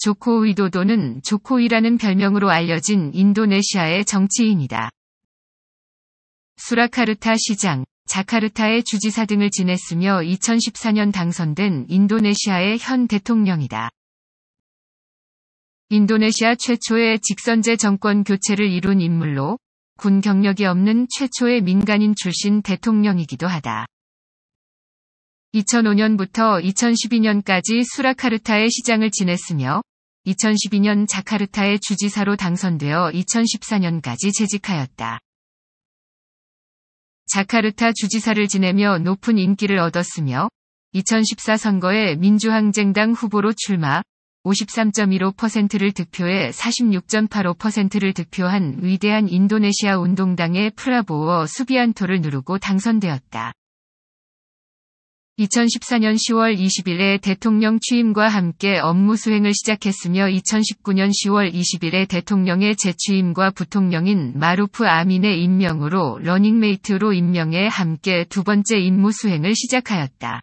조코 위도도는 조코이라는 별명으로 알려진 인도네시아의 정치인이다. 수라카르타 시장, 자카르타의 주지사 등을 지냈으며 2014년 당선된 인도네시아의 현 대통령이다. 인도네시아 최초의 직선제 정권 교체를 이룬 인물로 군 경력이 없는 최초의 민간인 출신 대통령이기도 하다. 2005년부터 2012년까지 수라카르타의 시장을 지냈으며 2012년 자카르타의 주지사로 당선되어 2014년까지 재직하였다. 자카르타 주지사를 지내며 높은 인기를 얻었으며 2014 선거에 민주항쟁당 후보로 출마 53.15%를 득표해 46.85%를 득표한 위대한 인도네시아 운동당의 프라보어 수비안토를 누르고 당선되었다. 2014년 10월 20일에 대통령 취임과 함께 업무 수행을 시작했으며 2019년 10월 20일에 대통령의 재취임과 부통령인 마루프 아민의 임명으로 러닝메이트로 임명해 함께 두 번째 임무 수행을 시작하였다.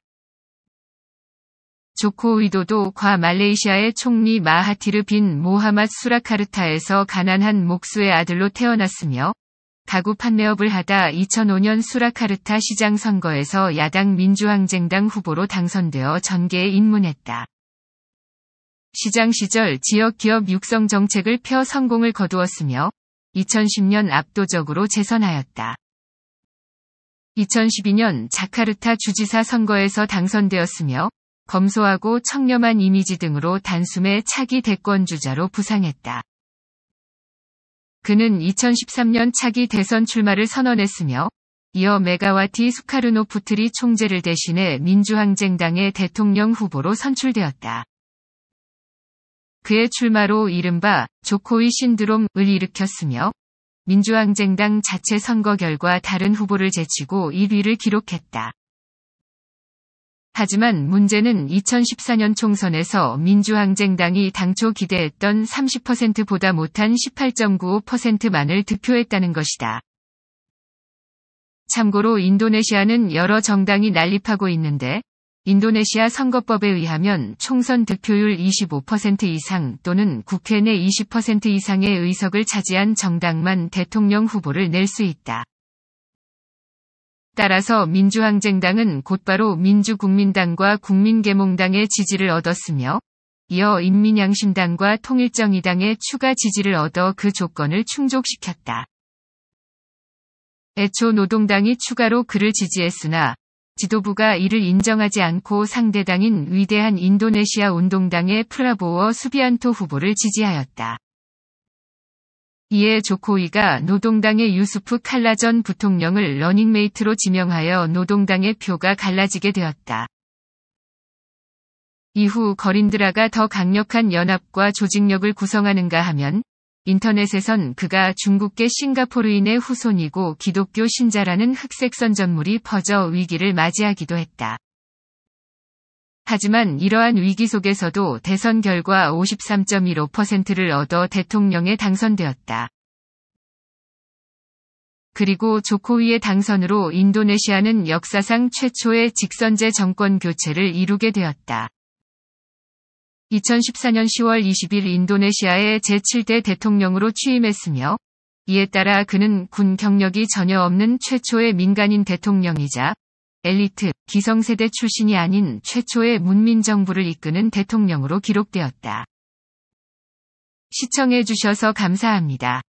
조코 위도도 과 말레이시아의 총리 마하티르 빈모하마 수라카르타에서 가난한 목수의 아들로 태어났으며 가구 판매업을 하다 2005년 수라카르타 시장 선거에서 야당 민주항쟁당 후보로 당선되어 전계에 입문했다. 시장 시절 지역 기업 육성 정책을 펴 성공을 거두었으며 2010년 압도적으로 재선하였다. 2012년 자카르타 주지사 선거에서 당선되었으며 검소하고 청렴한 이미지 등으로 단숨에 차기 대권 주자로 부상했다. 그는 2013년 차기 대선 출마를 선언했으며 이어 메가와티 수카르노프트리 총재를 대신해 민주항쟁당의 대통령 후보로 선출되었다. 그의 출마로 이른바 조코이 신드롬을 일으켰으며 민주항쟁당 자체 선거 결과 다른 후보를 제치고 1위를 기록했다. 하지만 문제는 2014년 총선에서 민주항쟁당이 당초 기대했던 30%보다 못한 18.95%만을 득표했다는 것이다. 참고로 인도네시아는 여러 정당이 난립하고 있는데 인도네시아 선거법에 의하면 총선 득표율 25% 이상 또는 국회 내 20% 이상의 의석을 차지한 정당만 대통령 후보를 낼 수 있다. 따라서 민주항쟁당은 곧바로 민주국민당과 국민계몽당의 지지를 얻었으며 이어 인민양심당과 통일정의당의 추가 지지를 얻어 그 조건을 충족시켰다. 애초 노동당이 추가로 그를 지지했으나 지도부가 이를 인정하지 않고 상대당인 위대한 인도네시아 운동당의 프라보어 수비안토 후보를 지지하였다. 이에 조코이가 노동당의 유스프 칼라 전 부통령을 러닝메이트로 지명하여 노동당의 표가 갈라지게 되었다. 이후 거린드라가 더 강력한 연합과 조직력을 구성하는가 하면 인터넷에선 그가 중국계 싱가포르인의 후손이고 기독교 신자라는 흑색 선전물이 퍼져 위기를 맞이하기도 했다. 하지만 이러한 위기 속에서도 대선 결과 53.15%를 얻어 대통령에 당선되었다. 그리고 조코위의 당선으로 인도네시아는 역사상 최초의 직선제 정권 교체를 이루게 되었다. 2014년 10월 20일 인도네시아의 제7대 대통령으로 취임했으며 이에 따라 그는 군 경력이 전혀 없는 최초의 민간인 대통령이자 엘리트, 기성세대 출신이 아닌 최초의 문민정부를 이끄는 대통령으로 기록되었다. 시청해주셔서 감사합니다.